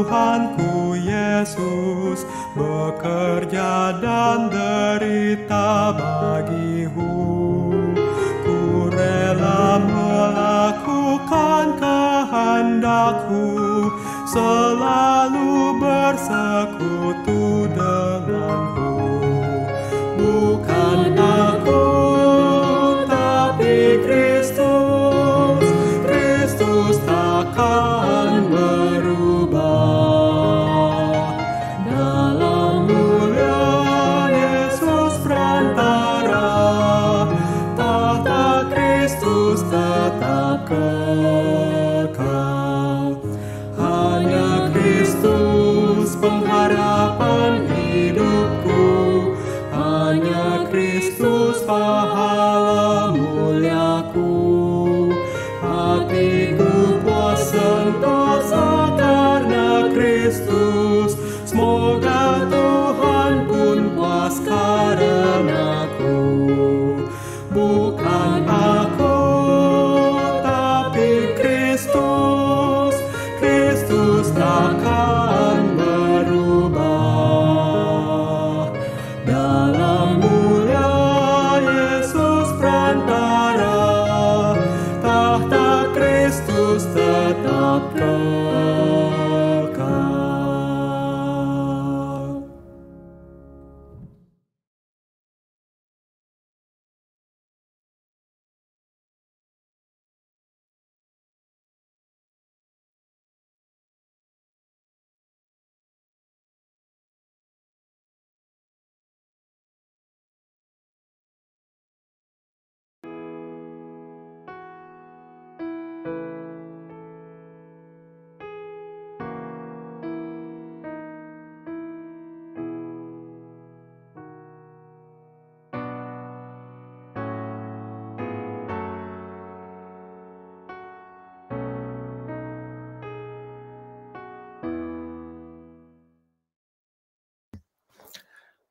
Tuhanku Yesus bekerja dan derita bagiku ku rela melakukan kehendakku selalu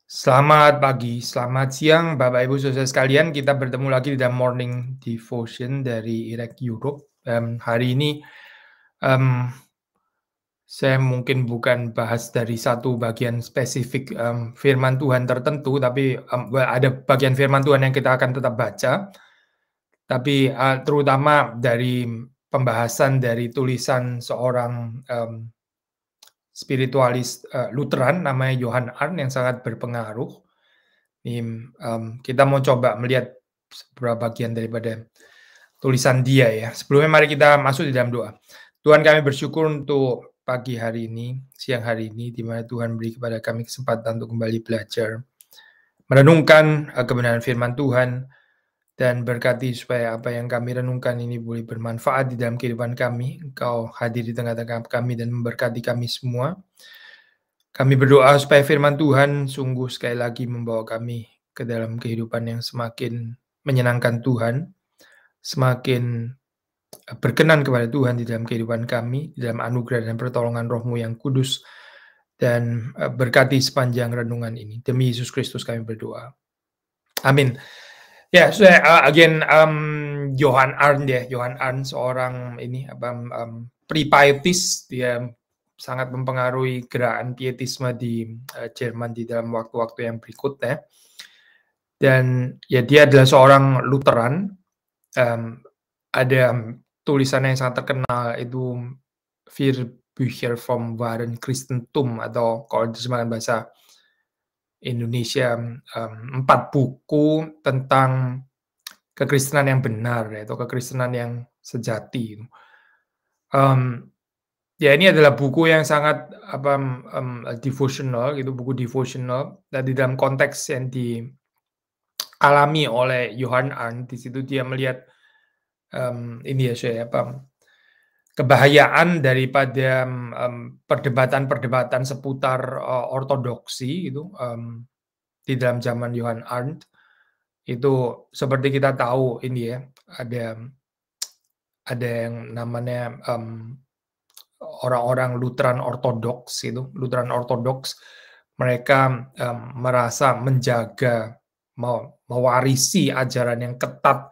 Selamat pagi, selamat siang Bapak Ibu Saudara sekalian. Kita bertemu lagi di dalam Morning Devotion dari Irek Europe. Um, hari ini um, saya mungkin bukan bahas dari satu bagian spesifik um, firman Tuhan tertentu, tapi um, ada bagian firman Tuhan yang kita akan tetap baca. Tapi uh, terutama dari pembahasan dari tulisan seorang um, spiritualis uh, Lutheran namanya Johan Arn yang sangat berpengaruh. Ini, um, kita mau coba melihat beberapa bagian daripada tulisan dia ya. Sebelumnya mari kita masuk di dalam doa. Tuhan kami bersyukur untuk pagi hari ini, siang hari ini, di mana Tuhan beri kepada kami kesempatan untuk kembali belajar, merenungkan eh, kebenaran firman Tuhan, dan berkati supaya apa yang kami renungkan ini boleh bermanfaat di dalam kehidupan kami. Engkau hadir di tengah-tengah kami dan memberkati kami semua. Kami berdoa supaya firman Tuhan sungguh sekali lagi membawa kami ke dalam kehidupan yang semakin menyenangkan Tuhan, semakin eh, berkenan kepada Tuhan di dalam kehidupan kami, di dalam anugerah dan pertolongan rohmu yang kudus, dan eh, berkati sepanjang renungan ini. Demi Yesus Kristus kami berdoa. Amin. Ya, so, uh, eh, again, um, Johan Arn ya, Johan Arn seorang ini apa um, pre-pietist, dia sangat mempengaruhi gerakan pietisme di uh, Jerman di dalam waktu-waktu yang berikutnya. Dan ya dia adalah seorang Lutheran. Um, ada tulisan yang sangat terkenal itu Vier Bücher vom wahren Christentum atau kalau disebutkan bahasa Indonesia um, empat buku tentang kekristenan yang benar yaitu kekristenan yang sejati. Um, ya ini adalah buku yang sangat apa um, devotional gitu buku devotional dan di dalam konteks yang dialami oleh Johan Arndt di situ dia melihat um, ini ya saya apa kebahayaan daripada perdebatan perdebatan-perdebatan seputar uh, ortodoksi itu um, di dalam zaman Johan Arndt itu seperti kita tahu ini ya ada ada yang namanya um, orang-orang Lutheran Ortodoks itu Lutheran Ortodoks mereka um, merasa menjaga mewarisi ajaran yang ketat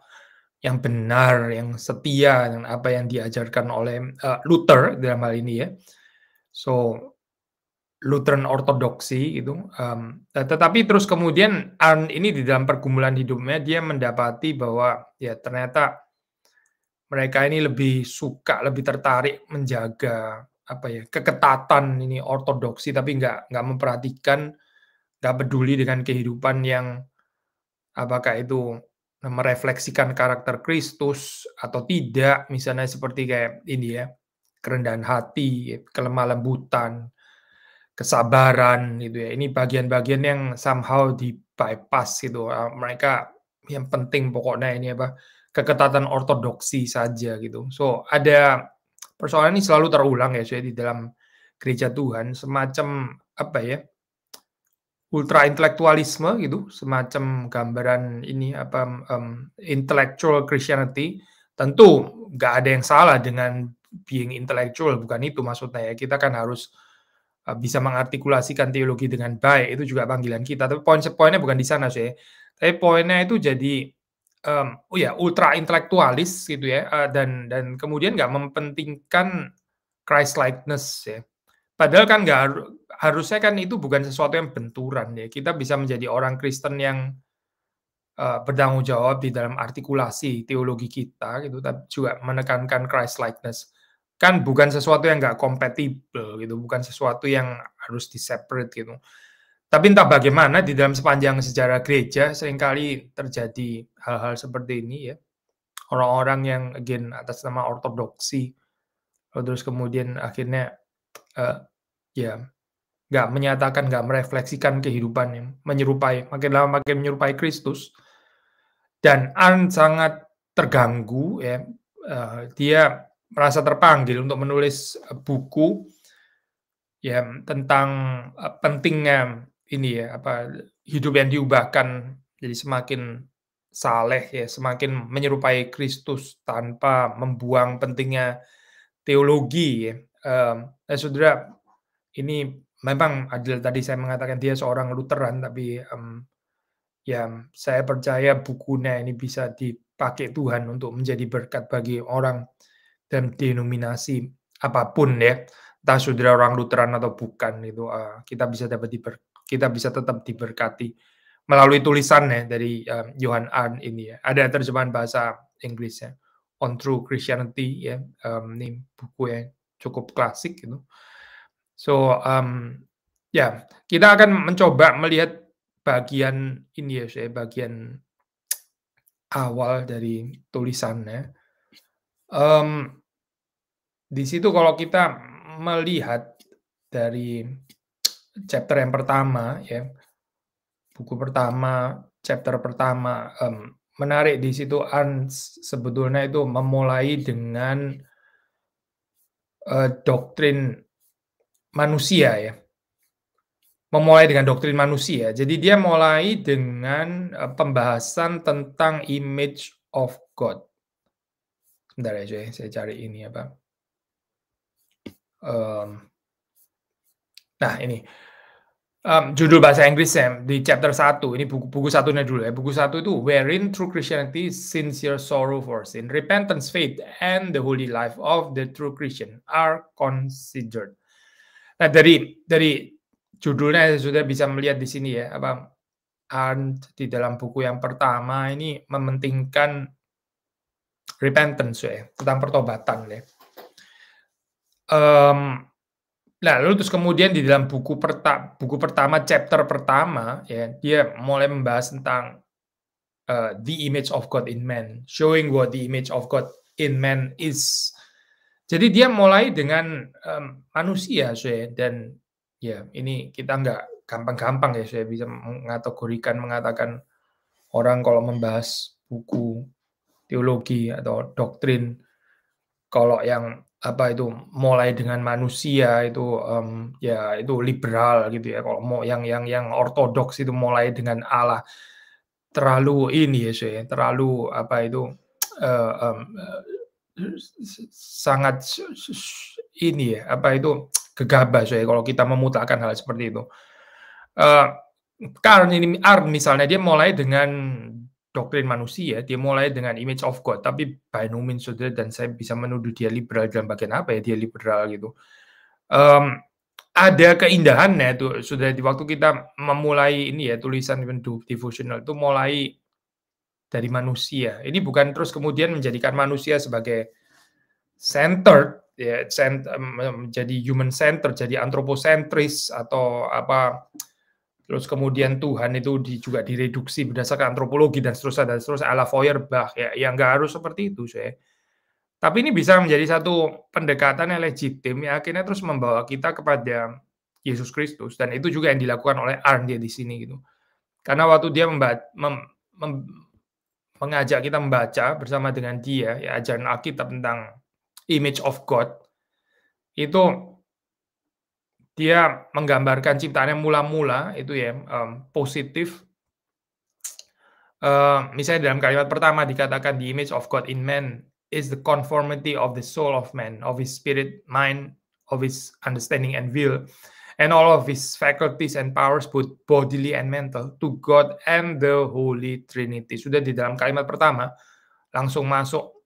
yang benar, yang setia dengan apa yang diajarkan oleh uh, Luther dalam hal ini ya. So Lutheran ortodoksi itu. Um, eh, tetapi terus kemudian Arn ini di dalam pergumulan hidupnya dia mendapati bahwa ya ternyata mereka ini lebih suka, lebih tertarik menjaga apa ya keketatan ini ortodoksi tapi nggak nggak memperhatikan nggak peduli dengan kehidupan yang apakah itu merefleksikan karakter Kristus atau tidak, misalnya seperti kayak ini ya, kerendahan hati, kelemah lembutan, kesabaran gitu ya. Ini bagian-bagian yang somehow di bypass gitu. Ah, mereka yang penting pokoknya ini apa keketatan ortodoksi saja gitu. So ada persoalan ini selalu terulang ya saya di dalam gereja Tuhan semacam apa ya ultra intelektualisme gitu semacam gambaran ini apa um, intellectual Christianity tentu nggak ada yang salah dengan being intellectual bukan itu maksudnya ya kita kan harus eh, bisa mengartikulasikan teologi dengan baik itu juga panggilan kita tapi poin poinnya bukan di sana sih tapi poinnya itu jadi um, oh ya ultra intelektualis gitu ya eh, dan dan kemudian nggak mempentingkan Christ likeness ya padahal kan nggak harusnya kan itu bukan sesuatu yang benturan ya. Kita bisa menjadi orang Kristen yang uh, bertanggung jawab di dalam artikulasi teologi kita gitu, tapi juga menekankan Christ likeness. Kan bukan sesuatu yang nggak kompatibel gitu, bukan sesuatu yang harus di separate gitu. Tapi entah bagaimana di dalam sepanjang sejarah gereja seringkali terjadi hal-hal seperti ini ya. Orang-orang yang again atas nama ortodoksi terus kemudian akhirnya uh, ya nggak menyatakan, nggak merefleksikan kehidupannya, menyerupai, makin lama makin menyerupai Kristus. Dan An sangat terganggu, ya, eh, dia merasa terpanggil untuk menulis eh, buku ya tentang eh, pentingnya ini ya apa hidup yang diubahkan jadi semakin saleh ya semakin menyerupai Kristus tanpa membuang pentingnya teologi ya. eh, saudara ini memang Adil tadi saya mengatakan dia seorang Lutheran, tapi um, ya saya percaya bukunya ini bisa dipakai Tuhan untuk menjadi berkat bagi orang dan denominasi apapun ya, entah saudara orang Lutheran atau bukan itu uh, ah, kita bisa dapat diber, kita bisa tetap diberkati melalui tulisannya dari um, Johan Arn ini ya. Ada terjemahan bahasa Inggrisnya on true Christianity ya, um, ini buku yang cukup klasik gitu. You know So um, ya yeah, kita akan mencoba melihat bagian ini ya, saya bagian awal dari tulisannya. Um, di situ kalau kita melihat dari chapter yang pertama ya buku pertama chapter pertama um, menarik di situ An sebetulnya itu memulai dengan uh, doktrin manusia ya. Memulai dengan doktrin manusia. Jadi dia mulai dengan eh, pembahasan tentang image of God. Sebentar aja ya, saya cari ini apa. Um, nah ini um, judul bahasa Inggris Sam, di chapter 1, ini buku, buku satunya dulu ya. Buku satu itu Wherein True Christianity Sincere Sorrow for Sin, Repentance, Faith, and the Holy Life of the True Christian are considered. Nah dari dari judulnya sudah bisa melihat di sini ya apa Arndt di dalam buku yang pertama ini mementingkan repentance ya tentang pertobatan ya. Um, nah lalu terus kemudian di dalam buku perta buku pertama chapter pertama ya dia mulai membahas tentang uh, the image of God in man, showing what the image of God in man is jadi dia mulai dengan um, manusia, saya dan ya ini kita nggak gampang-gampang ya saya bisa mengategorikan mengatakan orang kalau membahas buku teologi atau doktrin kalau yang apa itu mulai dengan manusia itu um, ya itu liberal gitu ya kalau mau yang yang yang ortodoks itu mulai dengan Allah terlalu ini ya saya terlalu apa itu uh, um, sangat ini ya apa itu gegabah saya kalau kita memutarkan hal seperti itu. Eh, karena ini art misalnya dia mulai dengan doktrin manusia, dia mulai dengan image of God, tapi by no means saudara dan saya bisa menuduh dia liberal dalam bagian apa ya dia liberal gitu. Um, ada keindahannya itu sudah di waktu kita memulai ini ya tulisan devotional itu mulai dari manusia. Ini bukan terus kemudian menjadikan manusia sebagai center, ya cent, menjadi human center, jadi antroposentris atau apa terus kemudian Tuhan itu juga direduksi berdasarkan antropologi dan seterusnya dan seterusnya ala Feuerbach ya yang nggak harus seperti itu saya tapi ini bisa menjadi satu pendekatan yang legitim yang akhirnya terus membawa kita kepada Yesus Kristus dan itu juga yang dilakukan oleh Arndt di sini gitu karena waktu dia memba mem, mem, mengajak kita membaca bersama dengan dia ya ajaran Alkitab tentang image of God itu dia menggambarkan ciptaannya mula-mula itu ya um, positif uh, misalnya dalam kalimat pertama dikatakan the image of God in man is the conformity of the soul of man of his spirit mind of his understanding and will and all of his faculties and powers both bodily and mental to God and the Holy Trinity. Sudah di dalam kalimat pertama langsung masuk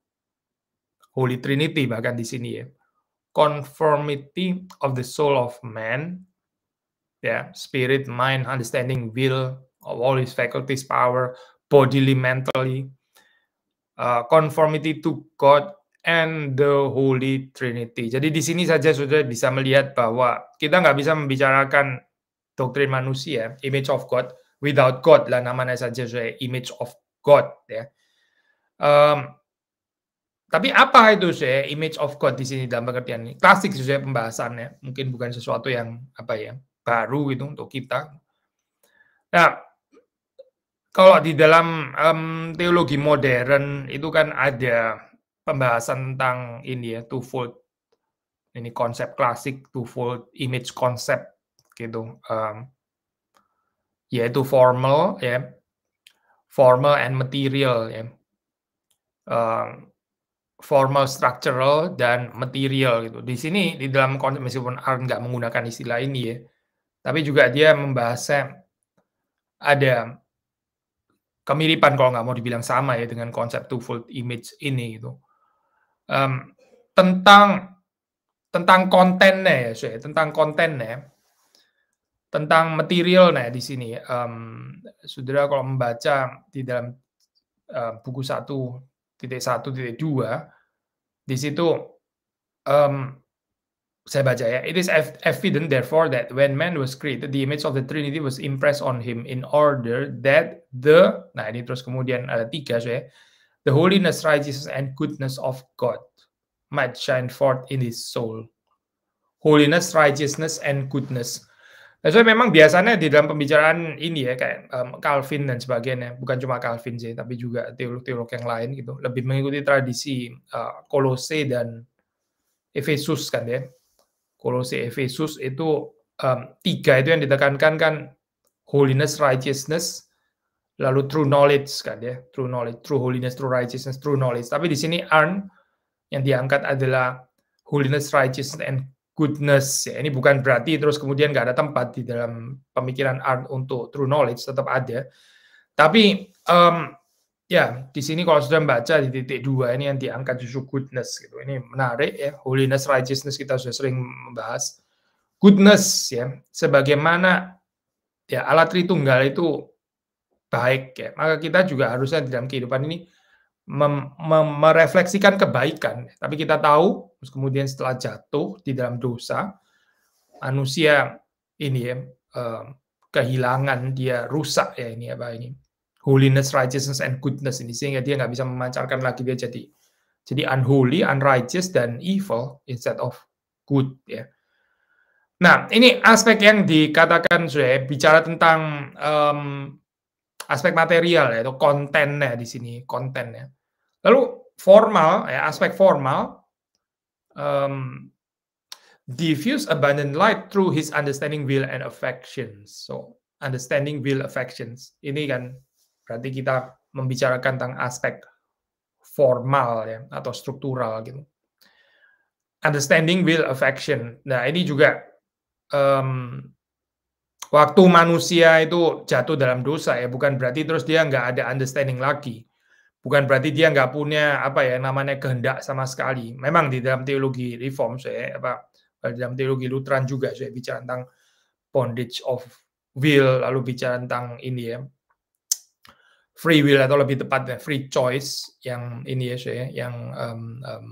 Holy Trinity bahkan di sini ya. Conformity of the soul of man, yeah, spirit, mind, understanding, will, of all his faculties, power, bodily, mentally, uh, conformity to God and the Holy Trinity. Jadi di sini saja sudah bisa melihat bahwa kita nggak bisa membicarakan doktrin manusia, image of God, without God lah namanya saja sudah image of God ya. Um, tapi apa itu saya image of God di sini dalam pengertian ini? Klasik sesuai pembahasannya, mungkin bukan sesuatu yang apa ya baru itu untuk kita. Nah, kalau di dalam um, teologi modern itu kan ada pembahasan tentang ini ya twofold ini konsep klasik twofold image konsep gitu um, yaitu formal ya formal and material ya um, formal structural dan material gitu di sini di dalam konsep meskipun Arn nggak menggunakan istilah ini ya tapi juga dia membahasnya ada kemiripan kalau nggak mau dibilang sama ya dengan konsep twofold image ini gitu um, tentang tentang kontennya ya, Shay, tentang kontennya, tentang materialnya di sini. Um, saudara kalau membaca di dalam uh, buku satu titik satu titik dua, di situ um, saya baca ya. It is evident therefore that when man was created, the image of the Trinity was impressed on him in order that the, nah ini terus kemudian ada tiga saya, The holiness, righteousness, and goodness of God might shine forth in his soul. Holiness, righteousness, and goodness. Nah, so memang biasanya di dalam pembicaraan ini ya kayak um, Calvin dan sebagainya, bukan cuma Calvin sih, tapi juga teolog-teolog yang lain gitu, lebih mengikuti tradisi uh, Kolose dan Efesus kan ya. Kolose Efesus itu um, tiga itu yang ditekankan kan holiness, righteousness, lalu true knowledge kan ya, true knowledge, true holiness, true righteousness, true knowledge. Tapi di sini earn yang diangkat adalah holiness, righteousness, and goodness. Ya, ini bukan berarti terus kemudian nggak ada tempat di dalam pemikiran earn untuk true knowledge, tetap ada. Tapi um, ya di sini kalau sudah baca di titik dua ini yang diangkat justru goodness gitu. Ini menarik ya, holiness, righteousness kita sudah sering membahas. Goodness ya, sebagaimana ya alat Tritunggal itu baik ya maka kita juga harusnya di dalam kehidupan ini merefleksikan kebaikan tapi kita tahu kemudian setelah jatuh di dalam dosa manusia ini ya kehilangan dia rusak ya ini apa ini holiness righteousness and goodness ini sehingga dia nggak bisa memancarkan lagi dia jadi jadi unholy unrighteous dan evil instead of good ya Nah, ini aspek yang dikatakan sudah ya, bicara tentang um, aspek material yaitu kontennya di sini kontennya. Lalu formal ya aspek formal um, diffuse abundant light through his understanding will and affections. So understanding will affections. Ini kan berarti kita membicarakan tentang aspek formal ya atau struktural gitu. Understanding will affection. Nah, ini juga um, Waktu manusia itu jatuh dalam dosa ya, bukan berarti terus dia nggak ada understanding lagi. Bukan berarti dia nggak punya apa ya namanya kehendak sama sekali. Memang di dalam teologi reform saya apa dalam teologi Lutheran juga saya bicara tentang bondage of will lalu bicara tentang ini ya free will atau lebih tepatnya free choice yang ini ya saya yang um, um,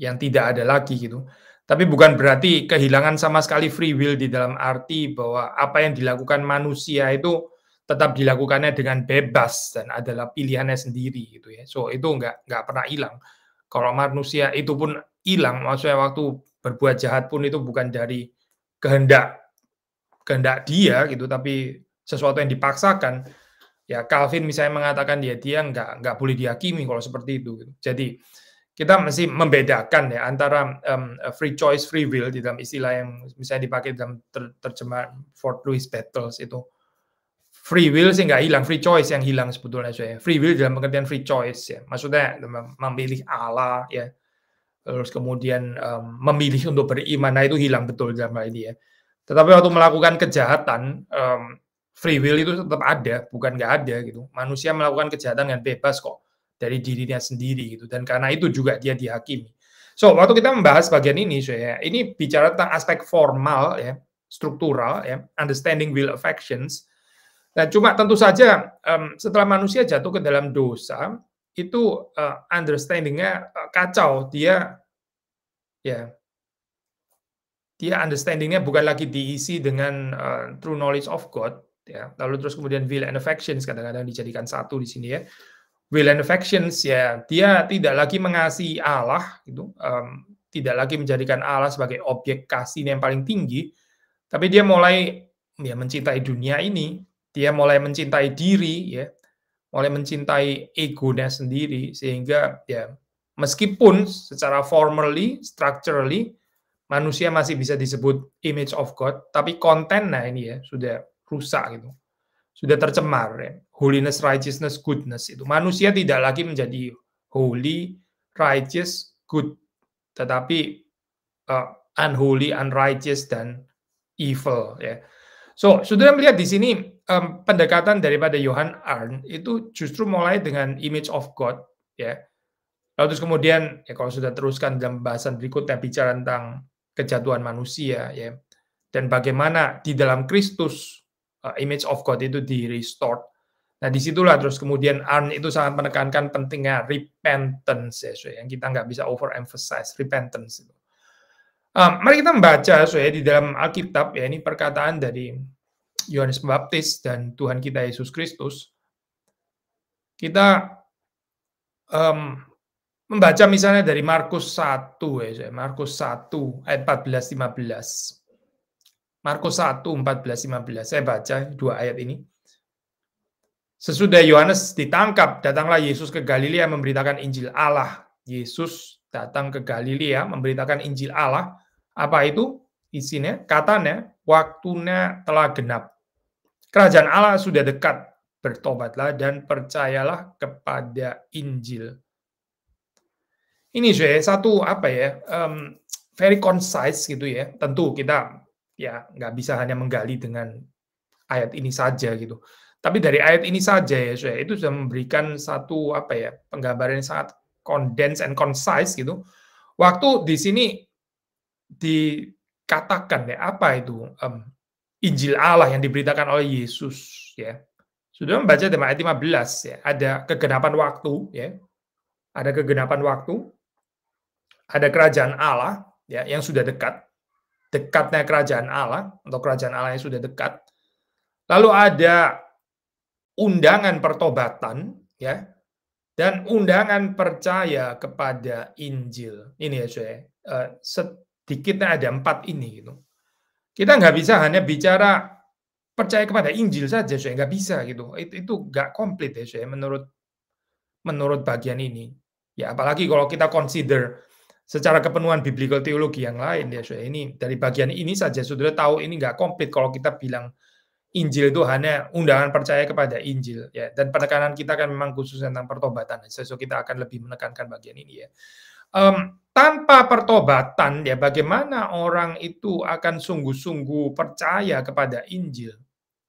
yang tidak ada lagi gitu tapi bukan berarti kehilangan sama sekali free will di dalam arti bahwa apa yang dilakukan manusia itu tetap dilakukannya dengan bebas dan adalah pilihannya sendiri gitu ya. So itu nggak nggak pernah hilang. Kalau manusia itu pun hilang, maksudnya waktu berbuat jahat pun itu bukan dari kehendak kehendak dia gitu, tapi sesuatu yang dipaksakan. Ya Calvin misalnya mengatakan dia dia nggak nggak boleh dihakimi kalau seperti itu. Gitu. Jadi kita masih membedakan ya antara um, free choice, free will di dalam istilah yang misalnya dipakai dalam ter terjemahan Fort Lewis Battles itu free will sih nggak hilang, free choice yang hilang sebetulnya saya. Free will dalam pengertian free choice ya, maksudnya memilih Allah ya, terus kemudian um, memilih untuk beriman, nah itu hilang betul dalam hal ini ya. Tetapi waktu melakukan kejahatan, um, free will itu tetap ada, bukan nggak ada gitu. Manusia melakukan kejahatan dengan bebas kok dari dirinya sendiri gitu dan karena itu juga dia dihakimi. So waktu kita membahas bagian ini, so, ya, ini bicara tentang aspek formal ya, struktural ya, understanding will affections. Nah cuma tentu saja um, setelah manusia jatuh ke dalam dosa itu uh, understandingnya eh, kacau dia ya dia understandingnya bukan lagi diisi dengan uh, true knowledge of God ya lalu terus kemudian will and affections kadang-kadang dijadikan satu di sini ya will and affections ya dia tidak lagi mengasihi Allah gitu um, tidak lagi menjadikan Allah sebagai objek kasih yang paling tinggi tapi dia mulai ya mencintai dunia ini dia mulai mencintai diri ya mulai mencintai egonya sendiri sehingga ya meskipun secara formally structurally manusia masih bisa disebut image of God tapi kontennya ini ya sudah rusak gitu sudah tercemar ya holiness, righteousness, goodness itu. Manusia tidak lagi menjadi holy, righteous, good, tetapi uh, unholy, unrighteous dan evil ya. So, sudah melihat di sini um, pendekatan daripada Johan Arn itu justru mulai dengan image of God ya. Lalu terus kemudian ya kalau sudah teruskan dalam pembahasan berikutnya bicara tentang kejatuhan manusia ya dan bagaimana di dalam Kristus uh, image of God itu di restore. Nah disitulah terus kemudian Arne itu sangat menekankan pentingnya repentance ya, yang kita nggak bisa overemphasize repentance Um, mari kita membaca so, ya, di dalam Alkitab ya ini perkataan dari Yohanes Pembaptis dan Tuhan kita Yesus Kristus. Kita um, membaca misalnya dari Markus 1 ya, Markus 1 ayat 14 15. Markus 1 14 15. Saya baca dua ayat ini. Sesudah Yohanes ditangkap, datanglah Yesus ke Galilea memberitakan Injil Allah. Yesus datang ke Galilea memberitakan Injil Allah. Apa itu? Isinya, katanya, waktunya telah genap. Kerajaan Allah sudah dekat. Bertobatlah dan percayalah kepada Injil. Ini saya satu apa ya, um, very concise gitu ya. Tentu kita ya nggak bisa hanya menggali dengan ayat ini saja gitu tapi dari ayat ini saja ya, saya itu sudah memberikan satu apa ya penggambaran yang sangat condensed and concise gitu. Waktu di sini dikatakan ya apa itu um, Injil Allah yang diberitakan oleh Yesus ya. Sudah membaca tema ayat 15 ya, ada kegenapan waktu ya. Ada kegenapan waktu. Ada kerajaan Allah ya yang sudah dekat. Dekatnya kerajaan Allah atau kerajaan Allah yang sudah dekat. Lalu ada undangan pertobatan ya dan undangan percaya kepada Injil. Ini ya saya uh, eh, sedikitnya ada empat ini gitu. Kita nggak bisa hanya bicara percaya kepada Injil saja, saya nggak bisa gitu. Itu itu nggak komplit ya saya menurut menurut bagian ini. Ya apalagi kalau kita consider secara kepenuhan biblical teologi yang lain ya saya ini dari bagian ini saja sudah tahu ini nggak komplit kalau kita bilang Injil itu hanya undangan percaya kepada Injil ya dan penekanan kita kan memang khusus tentang pertobatan ya. sesuatu kita akan lebih menekankan bagian ini ya um, tanpa pertobatan ya bagaimana orang itu akan sungguh-sungguh percaya kepada Injil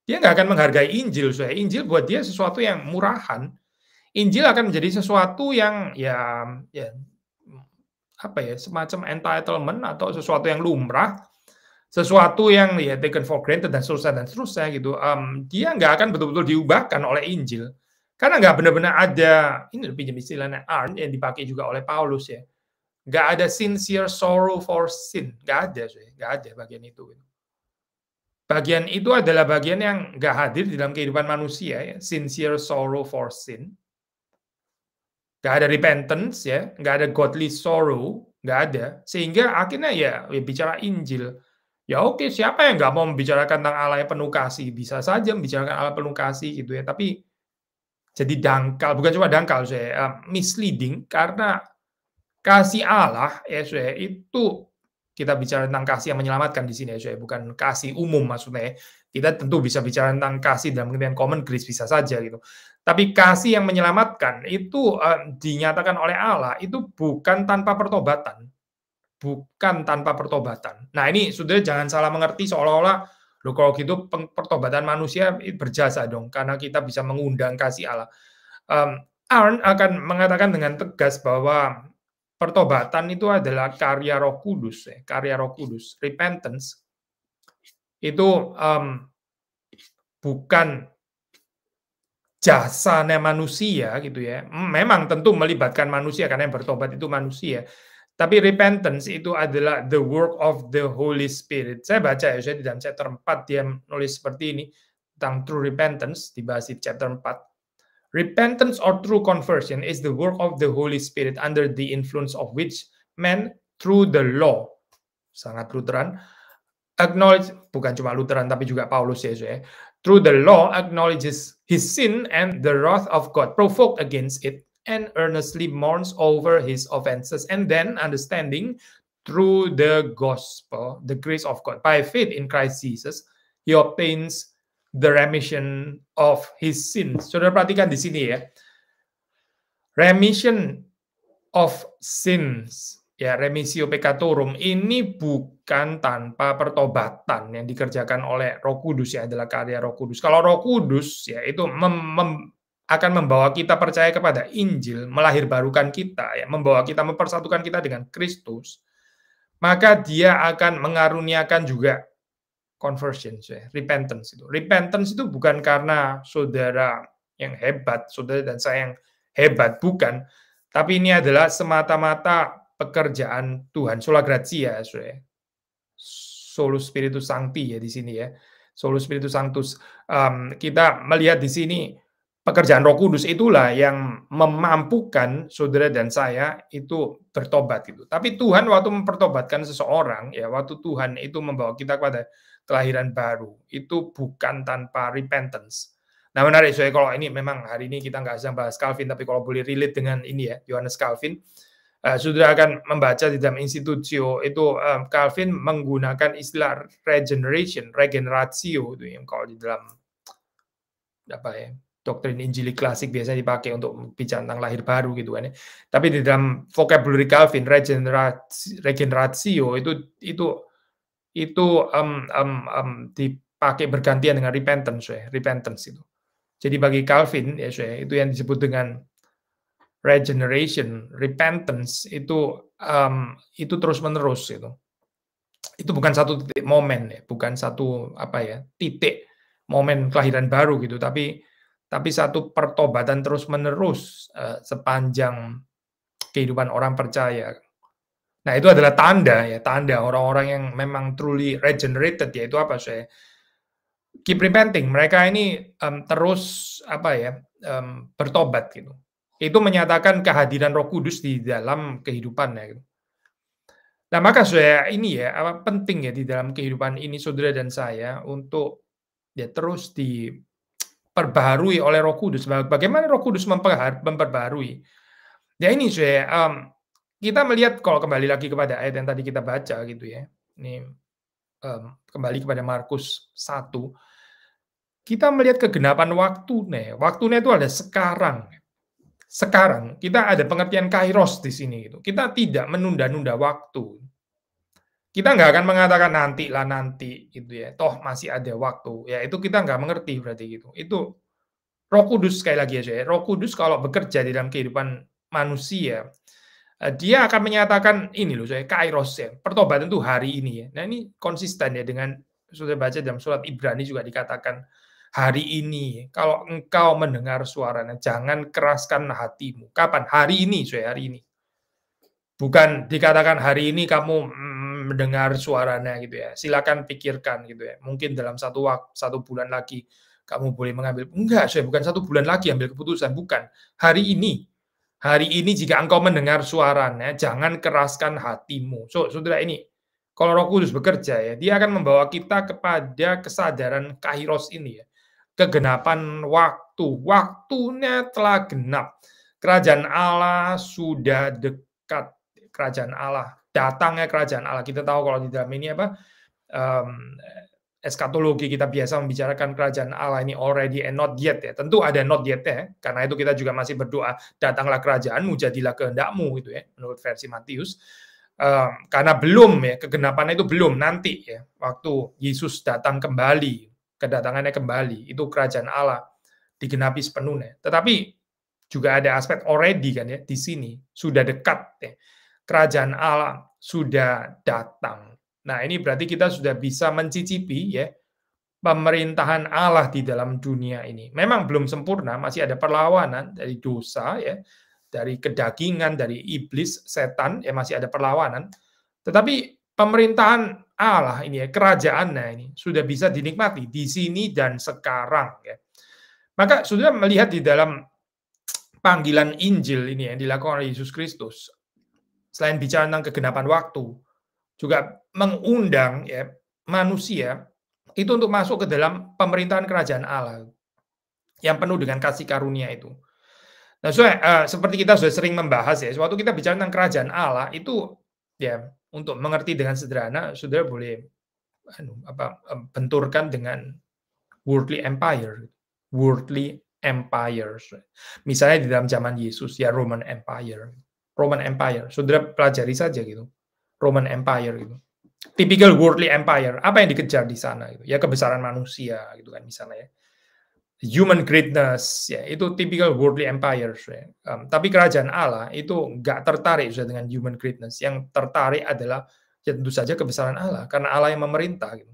dia nggak akan menghargai Injil saya Injil buat dia sesuatu yang murahan Injil akan menjadi sesuatu yang ya ya apa ya semacam entitlement atau sesuatu yang lumrah sesuatu yang ya taken for granted dan seterusnya dan seterusnya gitu um, dia nggak akan betul-betul diubahkan oleh Injil karena nggak benar-benar ada ini lebih jadi istilahnya art yang dipakai juga oleh Paulus ya nggak ada sincere sorrow for sin nggak ada sih nggak ada bagian itu gitu. bagian itu adalah bagian yang nggak hadir di dalam kehidupan manusia ya sincere sorrow for sin nggak ada repentance ya nggak ada godly sorrow nggak ada sehingga akhirnya ya, ya bicara Injil Ya oke, siapa yang nggak mau membicarakan tentang alay penuh kasih? Bisa saja membicarakan alay penuh kasih gitu ya, tapi jadi dangkal, bukan cuma dangkal saya, uh, eh, misleading karena kasih Allah ya saya itu kita bicara tentang kasih yang menyelamatkan di sini ya saya, bukan kasih umum maksudnya. Ya. Kita tentu bisa bicara tentang kasih dalam pengertian common grace bisa saja gitu. Tapi kasih yang menyelamatkan itu uh, dinyatakan oleh Allah itu bukan tanpa pertobatan bukan tanpa pertobatan. Nah ini sudah jangan salah mengerti seolah-olah loh kalau gitu pertobatan manusia berjasa dong karena kita bisa mengundang kasih Allah. Um, Arn akan mengatakan dengan tegas bahwa pertobatan itu adalah karya Roh Kudus, ya, karya Roh Kudus, repentance itu um, bukan jasanya manusia gitu ya. Memang tentu melibatkan manusia karena yang bertobat itu manusia. Tapi repentance itu adalah the work of the Holy Spirit. Saya baca ya, saya di dalam chapter 4 dia nulis seperti ini tentang true repentance dibahas di chapter 4. Repentance or true conversion is the work of the Holy Spirit under the influence of which men through the law sangat Lutheran acknowledge bukan cuma Lutheran tapi juga Paulus saja ya through the law acknowledges his sin and the wrath of God provoked against it and earnestly mourns over his offenses. And then understanding through the gospel, the grace of God, by faith in Christ Jesus, he obtains the remission of his sins. Saudara perhatikan di sini ya. Remission of sins, ya remissio peccatorum ini bukan tanpa pertobatan yang dikerjakan oleh Roh Kudus ya adalah karya Roh Kudus. Kalau Roh Kudus ya itu mem, mem, akan membawa kita percaya kepada Injil, melahirbarukan kita, ya, membawa kita mempersatukan kita dengan Kristus, maka dia akan mengaruniakan juga conversion, ya, repentance itu. Repentance itu bukan karena saudara yang hebat, saudara dan saya yang hebat, bukan. Tapi ini adalah semata-mata pekerjaan Tuhan, sola gratia, ya, Solus Spiritus Sancti ya di sini ya. Solus Spiritus Sanctus. Um, kita melihat di sini pekerjaan Roh Kudus itulah yang memampukan saudara dan saya itu bertobat gitu. Tapi Tuhan waktu mempertobatkan seseorang ya waktu Tuhan itu membawa kita kepada kelahiran baru itu bukan tanpa repentance. Nah menarik, saya kalau ini memang hari ini kita nggak sedang bahas Calvin, tapi kalau boleh relate dengan ini ya, Yohanes Calvin, uh, eh, sudah akan membaca di dalam institusio itu um, Calvin menggunakan istilah regeneration, regeneratio itu yang kalau di dalam apa ya doktrin Injili klasik biasanya dipakai untuk bicara tentang lahir baru gitu kan ya. Tapi di dalam vocabulary Calvin regenerasi, regeneratio itu itu itu um, um, um, dipakai bergantian dengan repentance ya, repentance itu. Jadi bagi Calvin ya itu yang disebut dengan regeneration, repentance itu um, itu terus menerus itu, Itu bukan satu titik momen ya, bukan satu apa ya, titik momen kelahiran baru gitu, tapi tapi satu pertobatan terus-menerus eh, sepanjang kehidupan orang percaya. Nah, itu adalah tanda ya, tanda orang-orang yang memang truly regenerated yaitu apa saya keep repenting. Mereka ini um, terus apa ya, um, bertobat gitu. Itu menyatakan kehadiran Roh Kudus di dalam kehidupan ya. gitu. Nah, maka saya ini ya apa penting ya di dalam kehidupan ini saudara dan saya untuk ya terus di diperbaharui oleh Roh Kudus. Bagaimana Roh Kudus memperbaharui? Ya ini saya um, kita melihat kalau kembali lagi kepada ayat yang tadi kita baca gitu ya. Ini um, kembali kepada Markus 1. Kita melihat kegenapan waktu nih. Waktunya itu ada sekarang. Sekarang kita ada pengertian kairos di sini gitu. Kita tidak menunda-nunda waktu kita nggak akan mengatakan nanti lah nanti gitu ya toh masih ada waktu ya itu kita nggak mengerti berarti gitu itu Roh Kudus sekali lagi aja ya Roh Kudus kalau bekerja di dalam kehidupan manusia eh, dia akan menyatakan ini loh saya kairos ya pertobatan itu hari ini ya nah ini konsisten ya dengan sudah baca dalam surat Ibrani juga dikatakan hari ini kalau engkau mendengar suaranya jangan keraskan hatimu kapan hari ini saya hari ini bukan dikatakan hari ini kamu hmm, mendengar suaranya gitu ya. Silakan pikirkan gitu ya. Mungkin dalam satu waktu, satu bulan lagi kamu boleh mengambil enggak saya bukan satu bulan lagi ambil keputusan bukan hari ini hari ini jika engkau mendengar suaranya jangan keraskan hatimu so saudara ini kalau Roh Kudus bekerja ya dia akan membawa kita kepada kesadaran kairos ini ya kegenapan waktu waktunya telah genap kerajaan Allah sudah dekat kerajaan Allah datangnya kerajaan Allah. Kita tahu kalau di dalam ini apa um, eskatologi kita biasa membicarakan kerajaan Allah ini already and not yet ya. Tentu ada not yet ya, karena itu kita juga masih berdoa datanglah kerajaanmu, jadilah kehendakmu itu ya, menurut versi Matius. Um, karena belum ya kegenapannya itu belum nanti ya waktu Yesus datang kembali kedatangannya kembali itu kerajaan Allah digenapi sepenuhnya tetapi juga ada aspek already kan ya di sini sudah dekat ya kerajaan Allah sudah datang. Nah, ini berarti kita sudah bisa mencicipi ya pemerintahan Allah di dalam dunia ini. Memang belum sempurna, masih ada perlawanan dari dosa ya, dari kedagingan, dari iblis, setan ya masih ada perlawanan. Tetapi pemerintahan Allah ini ya, kerajaan nah ini sudah bisa dinikmati di sini dan sekarang ya. Maka sudah melihat di dalam panggilan Injil ini yang dilakukan oleh Yesus Kristus, selain bicara tentang kegenapan waktu, juga mengundang ya manusia itu untuk masuk ke dalam pemerintahan kerajaan Allah yang penuh dengan kasih karunia itu. Nah, so, uh, eh, seperti kita sudah sering membahas ya, suatu kita bicara tentang kerajaan Allah itu ya untuk mengerti dengan sederhana, sudah boleh anu, apa, benturkan dengan worldly empire, worldly empire. Misalnya di dalam zaman Yesus ya Roman Empire. Roman Empire. Saudara pelajari saja gitu. Roman Empire gitu. Typical worldly empire. Apa yang dikejar di sana gitu. Ya kebesaran manusia gitu kan misalnya. ya. Human greatness ya itu typical worldly empire. Ya. Um, tapi kerajaan Allah itu nggak tertarik sudah dengan human greatness. Yang tertarik adalah ya tentu saja kebesaran Allah karena Allah yang memerintah gitu.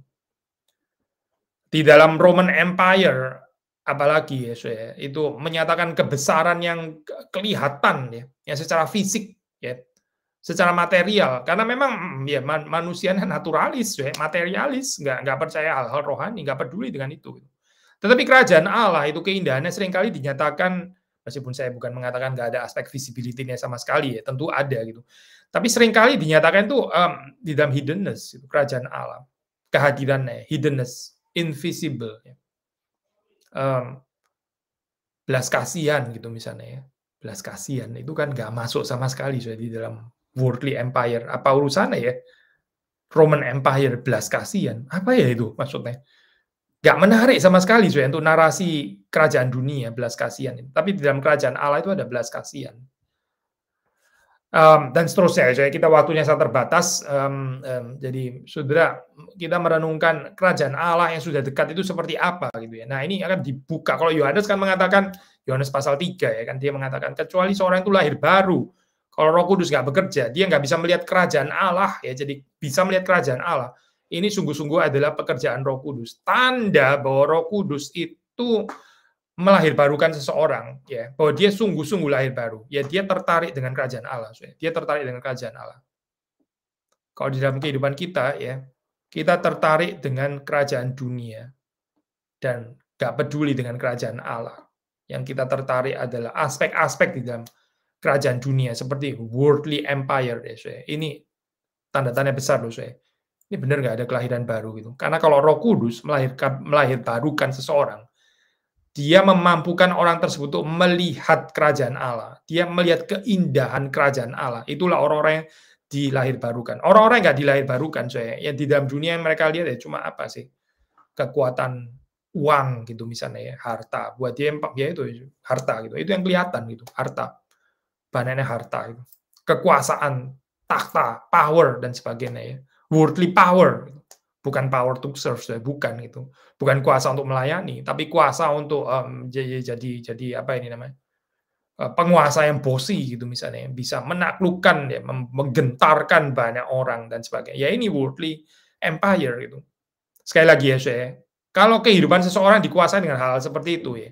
Di dalam Roman Empire apalagi ya, ya itu menyatakan kebesaran yang kelihatan ya, yang secara fisik ya, secara material. Karena memang mm, ya manusianya naturalis, ya, materialis, nggak nggak percaya hal-hal rohani, nggak peduli dengan itu. Gitu. Tetapi kerajaan Allah itu keindahannya seringkali dinyatakan meskipun saya bukan mengatakan nggak ada aspek visibility-nya sama sekali ya, tentu ada gitu. Tapi seringkali dinyatakan itu um, di dalam hiddenness, gitu, kerajaan Allah, kehadirannya, hiddenness, invisible. Ya um, belas kasihan gitu misalnya ya. Belas kasihan itu kan nggak masuk sama sekali sudah di dalam worldly empire. Apa urusannya ya? Roman Empire belas kasihan. Apa ya itu maksudnya? Gak menarik sama sekali sudah untuk narasi kerajaan dunia belas kasihan. Tapi di dalam kerajaan Allah itu ada belas kasihan um, dan seterusnya. Jadi kita waktunya sangat terbatas. Um, um, jadi saudara kita merenungkan kerajaan Allah yang sudah dekat itu seperti apa gitu ya. Nah ini akan dibuka. Kalau Yohanes kan mengatakan Yohanes pasal 3 ya kan dia mengatakan kecuali seorang itu lahir baru. Kalau Roh Kudus nggak bekerja, dia nggak bisa melihat kerajaan Allah ya. Jadi bisa melihat kerajaan Allah. Ini sungguh-sungguh adalah pekerjaan Roh Kudus. Tanda bahwa Roh Kudus itu melahir seseorang ya bahwa dia sungguh-sungguh lahir baru ya dia tertarik dengan kerajaan Allah dia tertarik dengan kerajaan Allah kalau di dalam kehidupan kita ya kita tertarik dengan kerajaan dunia dan gak peduli dengan kerajaan Allah yang kita tertarik adalah aspek-aspek di dalam kerajaan dunia seperti worldly empire ya ini tanda-tanda besar loh saya ini benar nggak ada kelahiran baru gitu karena kalau Roh Kudus melahirkan melahir barukan seseorang dia memampukan orang tersebut untuk melihat kerajaan Allah. Dia melihat keindahan kerajaan Allah. Itulah orang-orang yang dilahir barukan. Orang-orang yang nggak dilahir barukan, saya yang di dalam dunia yang mereka lihat ya cuma apa sih? Kekuatan uang gitu misalnya ya, harta. Buat dia empat ya itu harta gitu. Itu yang kelihatan gitu, harta. Bahannya harta gitu. Kekuasaan, tahta, power dan sebagainya ya. Worldly power. Gitu bukan power to serve sudah bukan itu bukan kuasa untuk melayani tapi kuasa untuk um, jadi jadi jadi apa ini namanya eh, penguasa yang bosi gitu misalnya yang bisa menaklukkan ya menggentarkan banyak orang dan sebagainya ya ini worldly empire gitu sekali lagi ya saya kalau kehidupan seseorang dikuasai dengan hal, -hal seperti itu ya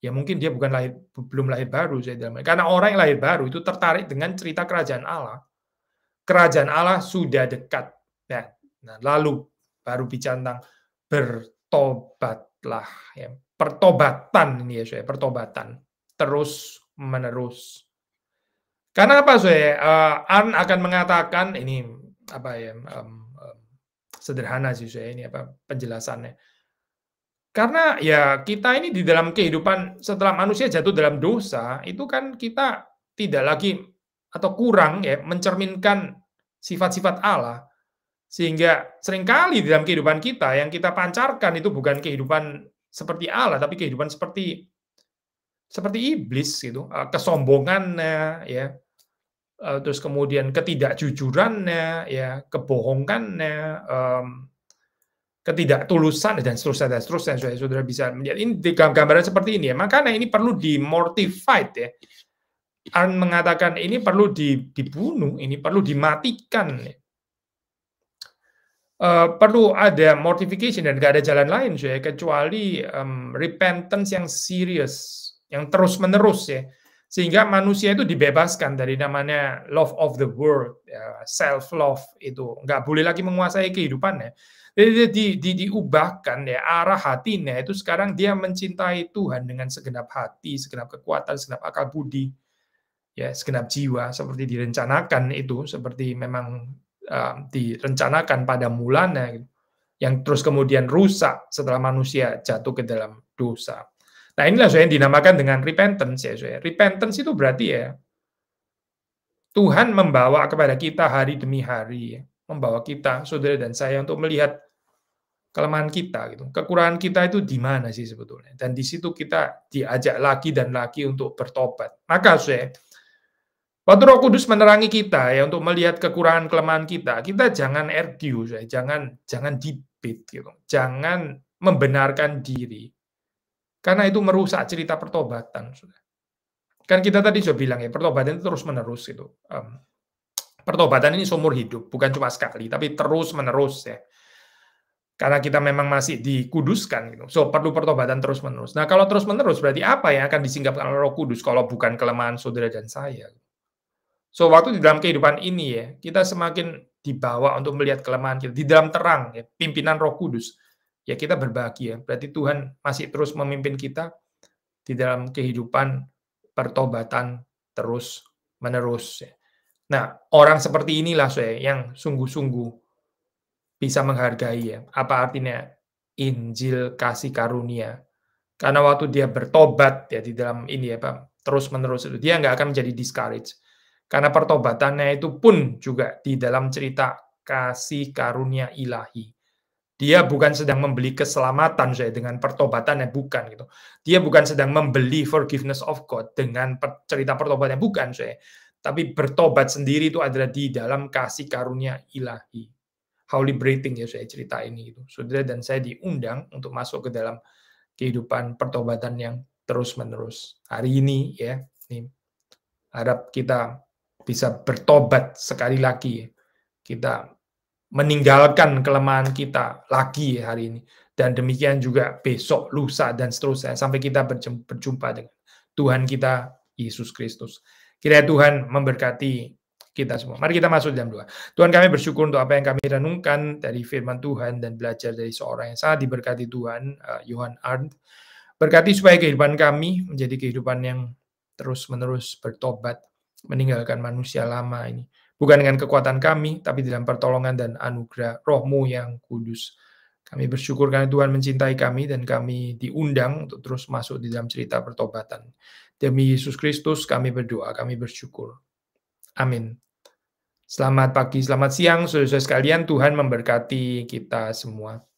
ya mungkin dia bukan lahir belum lahir baru saya dalam karena orang yang lahir baru itu tertarik dengan cerita kerajaan Allah kerajaan Allah sudah dekat nah Nah, lalu baru bicara tentang bertobatlah ya. Pertobatan ini ya, saya pertobatan terus menerus. Karena apa, saya uh, eh, An akan mengatakan ini apa ya um, um, sederhana sih saya ini apa penjelasannya. Karena ya kita ini di dalam kehidupan setelah manusia jatuh dalam dosa itu kan kita tidak lagi atau kurang ya mencerminkan sifat-sifat Allah. Sehingga seringkali dalam kehidupan kita yang kita pancarkan itu bukan kehidupan seperti Allah tapi kehidupan seperti seperti iblis gitu, eh, kesombongannya ya. Eh, terus kemudian ketidakjujurannya ya, kebohongannya, um, ketidaktulusan dan seterusnya dan seterusnya saudara saudara bisa melihat ini gambaran seperti ini ya makanya ini perlu dimortified ya Arn mengatakan ini perlu dibunuh ini perlu dimatikan ya. Uh, perlu ada mortification dan gak ada jalan lain ya kecuali um, repentance yang serius yang terus menerus ya sehingga manusia itu dibebaskan dari namanya love of the world uh, ya, self love itu nggak boleh lagi menguasai kehidupannya jadi di, di, diubahkan ya arah hatinya itu sekarang dia mencintai Tuhan dengan segenap hati segenap kekuatan segenap akal budi ya segenap jiwa seperti direncanakan itu seperti memang uh, direncanakan pada mulanya gitu, yang terus kemudian rusak setelah manusia jatuh ke dalam dosa. Nah inilah saya yang dinamakan dengan repentance ya. Saya. Repentance itu berarti ya Tuhan membawa kepada kita hari demi hari, ya. membawa kita saudara dan saya untuk melihat kelemahan kita gitu, kekurangan kita itu di mana sih sebetulnya? Dan di situ kita diajak lagi dan lagi untuk bertobat. Maka saya Waktu Roh Kudus menerangi kita ya untuk melihat kekurangan kelemahan kita, kita jangan argue, ya. jangan jangan debate gitu. Jangan membenarkan diri. Karena itu merusak cerita pertobatan sudah. Kan kita tadi sudah bilang ya, pertobatan itu terus-menerus gitu. Um, pertobatan ini seumur hidup, bukan cuma sekali, tapi terus-menerus ya. Karena kita memang masih dikuduskan gitu. So perlu pertobatan terus-menerus. Nah, kalau terus-menerus berarti apa yang akan disinggapkan oleh Roh Kudus kalau bukan kelemahan saudara dan saya? Gitu. So waktu di dalam kehidupan ini ya, kita semakin dibawa untuk melihat kelemahan kita di dalam terang ya, pimpinan Roh Kudus. Ya kita berbahagia. Berarti Tuhan masih terus memimpin kita di dalam kehidupan pertobatan terus menerus. Ya. Nah, orang seperti inilah saya yang sungguh-sungguh bisa menghargai ya. Apa artinya Injil kasih karunia? Karena waktu dia bertobat ya di dalam ini ya Pak, terus menerus itu dia nggak akan menjadi discouraged karena pertobatannya itu pun juga di dalam cerita kasih karunia ilahi. Dia bukan sedang membeli keselamatan saya dengan pertobatannya, bukan gitu. Dia bukan sedang membeli forgiveness of God dengan per, cerita pertobatannya, bukan saya. Tapi bertobat sendiri itu adalah di dalam kasih karunia ilahi. How liberating ya saya cerita ini gitu. Saudara dan saya diundang untuk masuk ke dalam kehidupan pertobatan yang terus-menerus. Hari ini ya, ini harap kita bisa bertobat sekali lagi. Kita meninggalkan kelemahan kita lagi hari ini. Dan demikian juga besok, lusa, dan seterusnya. Sampai kita berjumpa dengan Tuhan kita, Yesus Kristus. Kiranya Tuhan memberkati kita semua. Mari kita masuk jam 2. Tuhan kami bersyukur untuk apa yang kami renungkan dari firman Tuhan dan belajar dari seorang yang sangat diberkati Tuhan, uh, Arndt. Berkati supaya kehidupan kami menjadi kehidupan yang terus-menerus bertobat, meninggalkan manusia lama ini. Bukan dengan kekuatan kami, tapi dalam pertolongan dan anugerah rohmu yang kudus. Kami bersyukur karena Tuhan mencintai kami dan kami diundang untuk terus masuk di dalam cerita pertobatan. Demi Yesus Kristus kami berdoa, kami bersyukur. Amin. Selamat pagi, selamat siang, saudara-saudara sekalian. Tuhan memberkati kita semua.